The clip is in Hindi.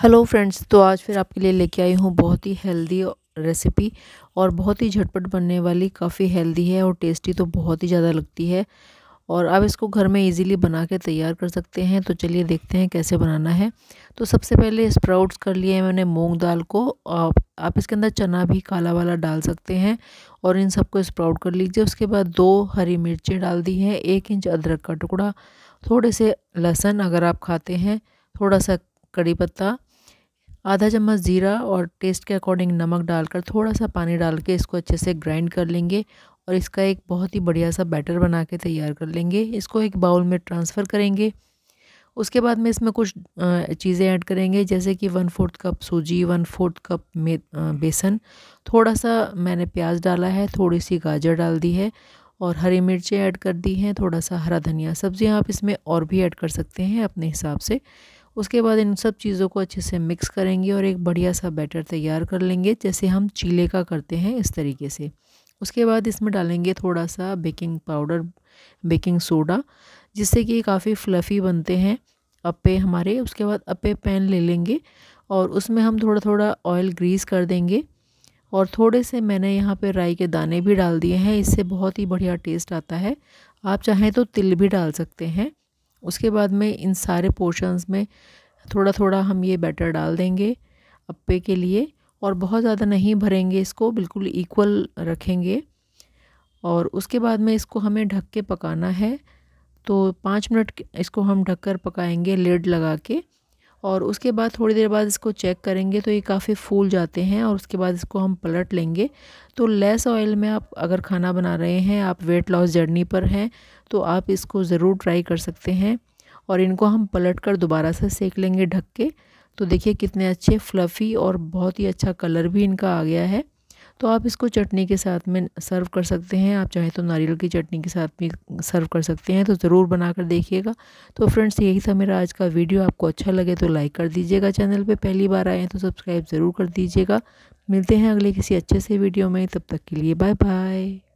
हेलो फ्रेंड्स तो आज फिर आपके लिए लेके आई हूँ बहुत ही हेल्दी रेसिपी और बहुत ही झटपट बनने वाली काफ़ी हेल्दी है और टेस्टी तो बहुत ही ज़्यादा लगती है और आप इसको घर में इजीली बना के तैयार कर सकते हैं तो चलिए देखते हैं कैसे बनाना है तो सबसे पहले स्प्राउट्स कर लिए हैं मैंने मूंग दाल को आप, आप इसके अंदर चना भी काला वाला डाल सकते हैं और इन सबको स्प्राउट कर लीजिए उसके बाद दो हरी मिर्चें डाल दी हैं एक इंच अदरक का टुकड़ा थोड़े से लहसुन अगर आप खाते हैं थोड़ा सा कड़ी पत्ता आधा चम्मच ज़ीरा और टेस्ट के अकॉर्डिंग नमक डालकर थोड़ा सा पानी डाल के इसको अच्छे से ग्राइंड कर लेंगे और इसका एक बहुत ही बढ़िया सा बैटर बना के तैयार कर लेंगे इसको एक बाउल में ट्रांसफ़र करेंगे उसके बाद में इसमें कुछ चीज़ें ऐड करेंगे जैसे कि वन फोर्थ कप सूजी वन फोर्थ कप बेसन थोड़ा सा मैंने प्याज डाला है थोड़ी सी गाजर डाल दी है और हरी मिर्चें ऐड कर दी हैं थोड़ा सा हरा धनिया सब्ज़ियाँ आप इसमें और भी ऐड कर सकते हैं अपने हिसाब से उसके बाद इन सब चीज़ों को अच्छे से मिक्स करेंगे और एक बढ़िया सा बैटर तैयार कर लेंगे जैसे हम चीले का करते हैं इस तरीके से उसके बाद इसमें डालेंगे थोड़ा सा बेकिंग पाउडर बेकिंग सोडा जिससे कि काफ़ी फ्लफ़ी बनते हैं अपे हमारे उसके बाद अपे पैन ले लेंगे और उसमें हम थोड़ा थोड़ा ऑयल ग्रीस कर देंगे और थोड़े से मैंने यहाँ पे राई के दाने भी डाल दिए हैं इससे बहुत ही बढ़िया टेस्ट आता है आप चाहें तो तिल भी डाल सकते हैं उसके बाद में इन सारे पोर्शंस में थोड़ा थोड़ा हम ये बैटर डाल देंगे अप्पे के लिए और बहुत ज़्यादा नहीं भरेंगे इसको बिल्कुल इक्वल रखेंगे और उसके बाद में इसको हमें ढक के पकाना है तो पाँच मिनट इसको हम ढककर पकाएंगे लेड लगा के और उसके बाद थोड़ी देर बाद इसको चेक करेंगे तो ये काफ़ी फूल जाते हैं और उसके बाद इसको हम पलट लेंगे तो लेस ऑयल में आप अगर खाना बना रहे हैं आप वेट लॉस जर्नी पर हैं तो आप इसको ज़रूर ट्राई कर सकते हैं और इनको हम पलट कर दोबारा से सेक लेंगे ढक के तो देखिए कितने अच्छे फ्लफ़ी और बहुत ही अच्छा कलर भी इनका आ गया है तो आप इसको चटनी के साथ में सर्व कर सकते हैं आप चाहे तो नारियल की चटनी के साथ भी सर्व कर सकते हैं तो ज़रूर बना कर देखिएगा तो फ्रेंड्स यही था मेरा आज का वीडियो आपको अच्छा लगे तो लाइक कर दीजिएगा चैनल पर पहली बार आए हैं तो सब्सक्राइब ज़रूर कर दीजिएगा मिलते हैं अगले किसी अच्छे से वीडियो में तब तक के लिए बाय बाय